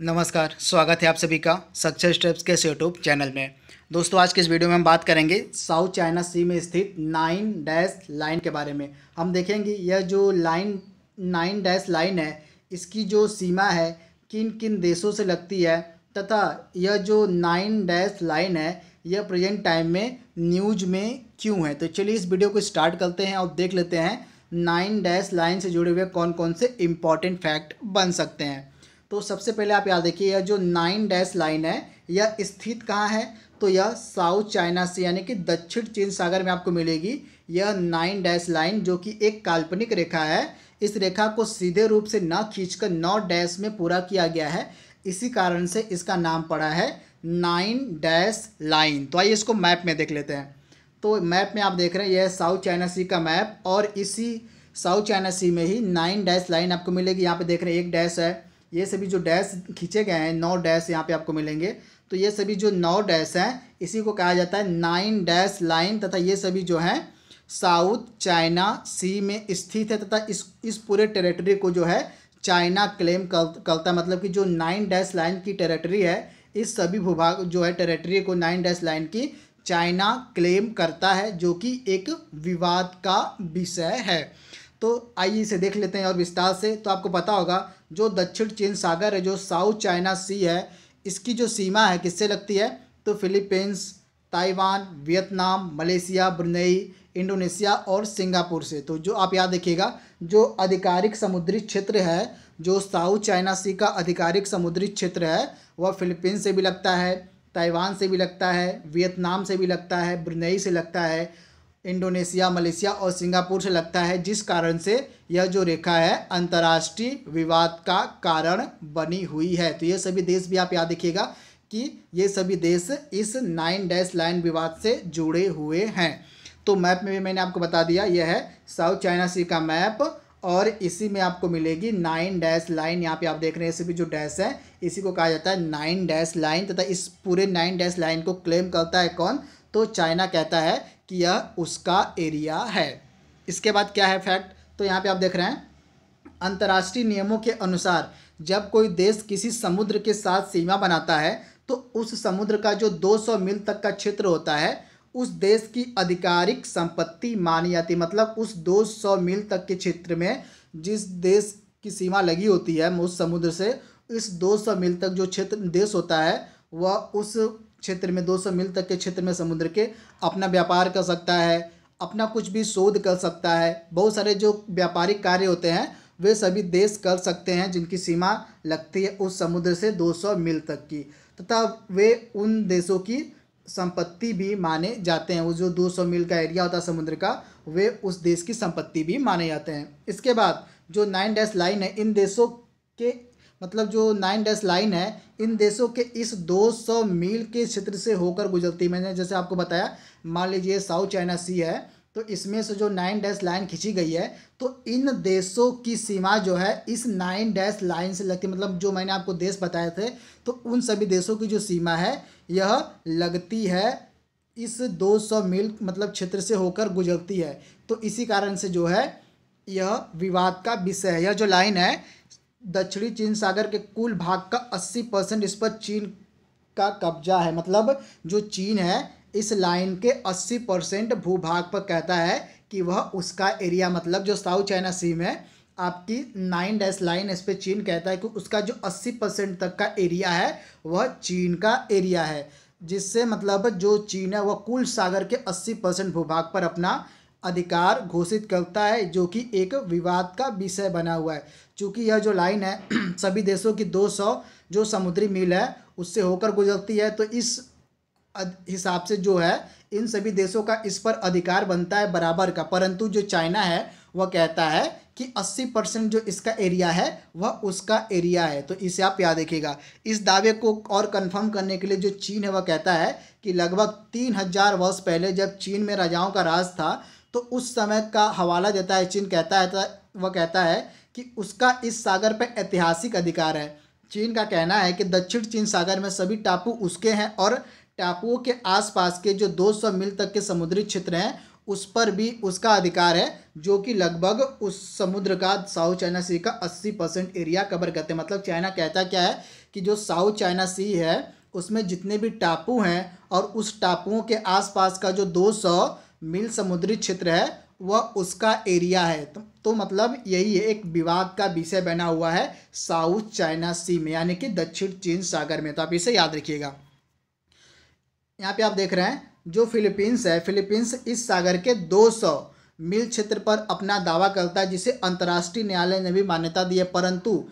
नमस्कार स्वागत है आप सभी का सक्सेस स्टेप्स के यूट्यूब चैनल में दोस्तों आज के इस वीडियो में हम बात करेंगे साउथ चाइना सी में स्थित नाइन डैश लाइन के बारे में हम देखेंगे यह जो लाइन नाइन डैश लाइन है इसकी जो सीमा है किन किन देशों से लगती है तथा यह जो नाइन डैश लाइन है यह प्रेजेंट टाइम में न्यूज में क्यों है तो चलिए इस वीडियो को स्टार्ट करते हैं और देख लेते हैं नाइन डैश लाइन से जुड़े हुए कौन कौन से इम्पॉर्टेंट फैक्ट बन सकते हैं तो सबसे पहले आप याद देखिए यह जो नाइन डैश लाइन है यह स्थित कहाँ है तो यह साउथ चाइना से यानी कि दक्षिण चीन सागर में आपको मिलेगी यह नाइन डैश लाइन जो कि एक काल्पनिक रेखा है इस रेखा को सीधे रूप से न खींचकर नौ डैश में पूरा किया गया है इसी कारण से इसका नाम पड़ा है नाइन डैश लाइन तो आइए इसको मैप में देख लेते हैं तो मैप में आप देख रहे हैं यह साउथ चाइना सी का मैप और इसी साउथ चाइना सी में ही नाइन डैश लाइन आपको मिलेगी यहाँ पे देख रहे हैं एक डैश है ये सभी जो डैश खींचे गए हैं नौ डैश यहाँ पे आपको मिलेंगे तो ये सभी जो नौ डैश हैं इसी को कहा जाता है नाइन डैश लाइन तथा ये सभी जो हैं साउथ चाइना सी में स्थित है तथा इस इस पूरे टेरेटरी को जो है चाइना क्लेम करता है मतलब कि जो नाइन डैश लाइन की टेरेटरी है इस सभी भूभाग जो है टेरेटरी को नाइन डैश लाइन की चाइना क्लेम करता है जो कि एक विवाद का विषय है तो आइए इसे देख लेते हैं और विस्तार से तो आपको पता होगा जो दक्षिण चीन सागर है जो साउथ चाइना सी है इसकी जो सीमा है किससे लगती है तो Philippines Taiwan Vietnam Malaysia Brunei Indonesia और सिंगापुर से तो जो आप याद देखिएगा जो आधिकारिक समुद्री क्षेत्र है जो साउथ चाइना सी का आधिकारिक समुद्री क्षेत्र है वह फिलीपींस से भी लगता है ताइवान से भी लगता है वियतनाम से भी लगता है ब्रुनेई से लगता है इंडोनेशिया मलेशिया और सिंगापुर से लगता है जिस कारण से यह जो रेखा है अंतर्राष्ट्रीय विवाद का कारण बनी हुई है तो ये सभी देश भी आप याद देखिएगा कि ये सभी देश इस नाइन डैश लाइन विवाद से जुड़े हुए हैं तो मैप में भी मैंने आपको बता दिया यह है साउथ चाइना सी का मैप और इसी में आपको मिलेगी नाइन डैश लाइन यहाँ पे आप देख रहे हैं इसी भी जो डैश है इसी को कहा जाता है नाइन डैश लाइन तथा इस पूरे नाइन डैश लाइन को क्लेम करता है कौन तो चाइना कहता है कि यह उसका एरिया है इसके बाद क्या है फैक्ट तो यहाँ पे आप देख रहे हैं अंतर्राष्ट्रीय नियमों के अनुसार जब कोई देश किसी समुद्र के साथ सीमा बनाता है तो उस समुद्र का जो 200 मील तक का क्षेत्र होता है उस देश की आधिकारिक संपत्ति मानी जाती मतलब उस 200 मील तक के क्षेत्र में जिस देश की सीमा लगी होती है उस समुद्र से इस 200 मील तक जो क्षेत्र देश होता है वह उस क्षेत्र में 200 मील तक के क्षेत्र में समुद्र के अपना व्यापार कर सकता है अपना कुछ भी शोध कर सकता है बहुत सारे जो व्यापारिक कार्य होते हैं वे सभी देश कर सकते हैं जिनकी सीमा लगती है उस समुद्र से 200 मील तक की तथा वे उन देशों की संपत्ति भी माने जाते हैं वो जो 200 मील का एरिया होता है समुद्र का वे उस देश की संपत्ति भी माने जाते हैं इसके बाद जो नाइन डैश लाइन है इन देशों के मतलब जो नाइन डैश लाइन है इन देशों के इस 200 मील के क्षेत्र से होकर गुजरती मैंने जैसे आपको बताया मान लीजिए साउथ चाइना सी है तो इसमें से जो नाइन डैश लाइन खींची गई है तो इन देशों की सीमा जो है इस नाइन डैश लाइन से लगती मतलब जो मैंने आपको देश बताए थे तो उन सभी देशों की जो सीमा है यह लगती है इस 200 मील मतलब क्षेत्र से होकर गुजरती है तो इसी कारण से जो है यह विवाद का विषय है यह जो लाइन है दक्षिणी चीन सागर के कुल भाग का अस्सी परसेंट इस पर चीन का कब्जा है मतलब जो चीन है इस लाइन के अस्सी परसेंट भूभाग पर कहता है कि वह उसका एरिया मतलब जो साउथ चाइना सी में आपकी नाइन डैश लाइन इस पर चीन कहता है कि उसका जो अस्सी परसेंट तक का एरिया है वह चीन का एरिया है जिससे मतलब जो चीन है वह कुल सागर के अस्सी परसेंट भूभाग पर अपना अधिकार घोषित करता है जो कि एक विवाद का विषय बना हुआ है चूँकि यह जो लाइन है सभी देशों की 200 जो समुद्री मील है उससे होकर गुजरती है तो इस हिसाब से जो है इन सभी देशों का इस पर अधिकार बनता है बराबर का परंतु जो चाइना है वह कहता है कि 80 परसेंट जो इसका एरिया है वह उसका एरिया है तो इसे आप याद रखिएगा इस दावे को और कंफर्म करने के लिए जो चीन है वह कहता है कि लगभग तीन हजार वर्ष पहले जब चीन में राजाओं का राज था तो उस समय का हवाला देता है चीन कहता है तो वह कहता है कि उसका इस सागर पर ऐतिहासिक अधिकार है चीन का कहना है कि दक्षिण चीन सागर में सभी टापू उसके हैं और टापुओं के आसपास के जो 200 मील तक के समुद्री क्षेत्र हैं उस पर भी उसका अधिकार है जो कि लगभग उस समुद्र का साउथ चाइना सी का 80 परसेंट एरिया कवर करते हैं मतलब चाइना कहता क्या है कि जो साउथ चाइना सी है उसमें जितने भी टापू हैं और उस टापुओं के आसपास का जो 200 मिल समुद्री क्षेत्र है वह उसका एरिया है तो, तो मतलब यही है एक विवाद का विषय बना हुआ है साउथ चाइना सी में यानी कि दक्षिण चीन सागर में तो आप इसे याद रखिएगा यहाँ पे आप देख रहे हैं जो फिलीपींस है फिलीपींस इस सागर के 200 मील क्षेत्र पर अपना दावा करता है जिसे अंतर्राष्ट्रीय न्यायालय ने भी मान्यता दी है परंतु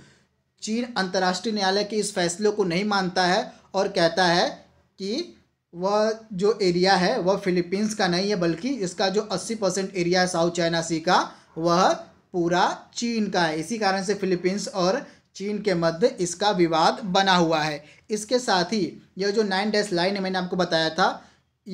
चीन अंतर्राष्ट्रीय न्यायालय के इस फैसले को नहीं मानता है और कहता है कि वह जो एरिया है वह फिलीपींस का नहीं है बल्कि इसका जो 80 परसेंट एरिया है साउथ चाइना सी का वह पूरा चीन का है इसी कारण से फिलीपींस और चीन के मध्य इसका विवाद बना हुआ है इसके साथ ही यह जो नाइन डैश लाइन है मैंने आपको बताया था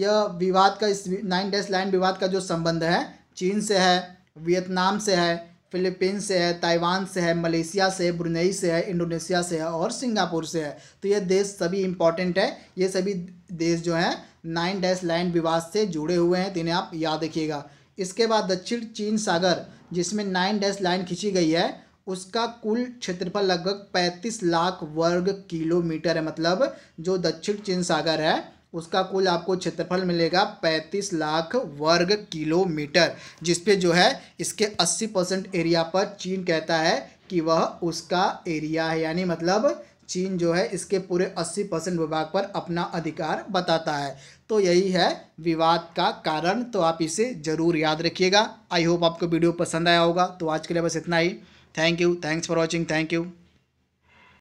यह विवाद का इस नाइन डैश लाइन विवाद का जो संबंध है चीन से है वियतनाम से है फिलीपींस से है ताइवान से है मलेशिया से है ब्रुनेई से है इंडोनेशिया से है और सिंगापुर से है तो ये देश सभी इंपॉर्टेंट है ये सभी देश जो हैं नाइन डैश लाइन विवाद से जुड़े हुए हैं तो इन्हें आप याद रखिएगा इसके बाद दक्षिण चीन सागर जिसमें नाइन डैश लाइन खींची गई है उसका कुल क्षेत्रफल लगभग पैंतीस लाख वर्ग किलोमीटर है मतलब जो दक्षिण चीन सागर है उसका कुल आपको क्षेत्रफल मिलेगा पैंतीस लाख वर्ग किलोमीटर जिसपे जो है इसके अस्सी परसेंट एरिया पर चीन कहता है कि वह उसका एरिया है यानी मतलब चीन जो है इसके पूरे 80 परसेंट विभाग पर अपना अधिकार बताता है तो यही है विवाद का कारण तो आप इसे ज़रूर याद रखिएगा आई होप आपको वीडियो पसंद आया होगा तो आज के लिए बस इतना ही thank you thanks for watching thank you